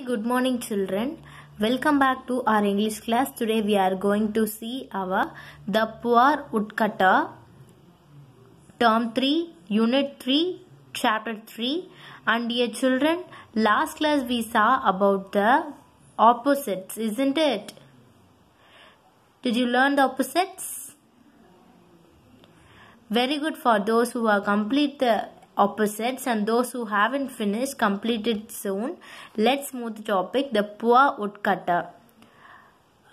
good morning children welcome back to our english class today we are going to see our the poor woodcutter term 3 unit 3 chapter 3 and dear children last class we saw about the opposites isn't it did you learn the opposites very good for those who are complete the opposites and those who haven't finished completed soon. Let's move the topic the poor woodcutter.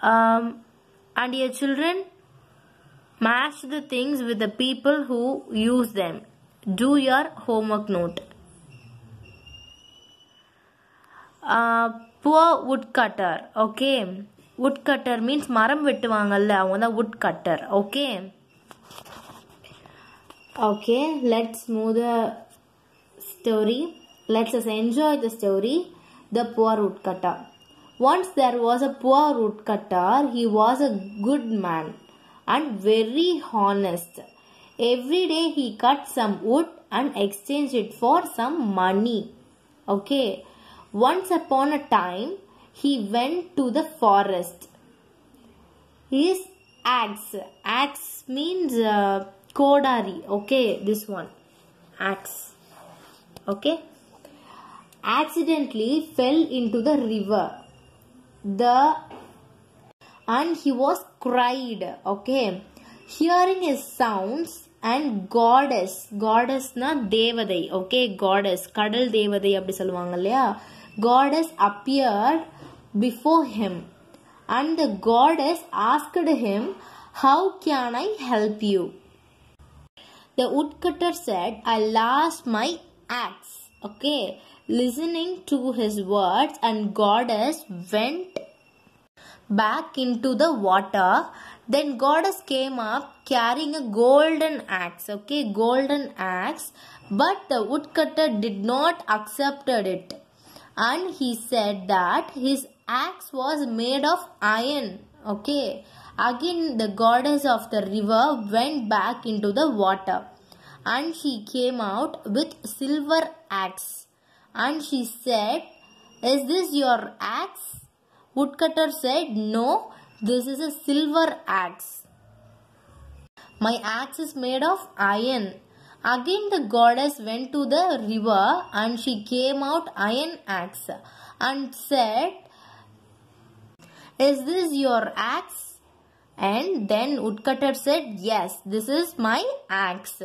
Um, and your children match the things with the people who use them. Do your homework note. Uh, poor woodcutter. Okay. woodcutter means மரம் வெட்டுவாங்கல்ல அவங்க தான் woodcutter. Okay. Okay, let's move the story. Let's us enjoy the story. The poor woodcutter. Once there was a poor woodcutter. He was a good man and very honest. Every day he cut some wood and exchanged it for some money. Okay. Once upon a time, he went to the forest. His axe. Axe means. Uh, Kodari. Okay, this one. Axe. Okay. Accidentally fell into the river. The and he was cried. Okay. Hearing his sounds and goddess. Goddess na devadai. Okay. Goddess. Kadal devadai abdi salvangalaya. Goddess appeared before him. And the goddess asked him, How can I help you? The woodcutter said, I lost my axe. Okay. Listening to his words, and goddess went back into the water. Then goddess came up carrying a golden axe. Okay, golden axe. But the woodcutter did not accept it. And he said that his axe was made of iron. Okay. Again the goddess of the river went back into the water and he came out with silver axe and he said is this your axe woodcutter said no this is a silver axe my axe is made of iron again the goddess went to the river and she came out iron axe and said is this your axe and then woodcutter said, yes, this is my axe.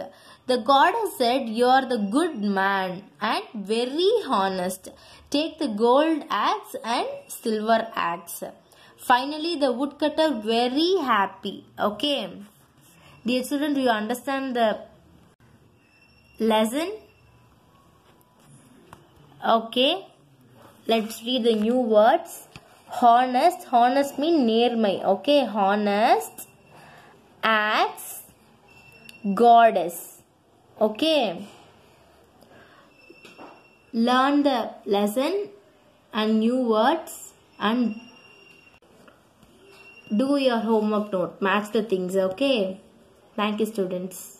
The goddess said, you are the good man and very honest. Take the gold axe and silver axe. Finally, the woodcutter very happy. Okay. Dear children, do you understand the lesson? Okay. Let's read the new words honest honest mean நேர்மை okay honest acts goddess okay learn the lesson and new words and do your homework note match the things okay thank you students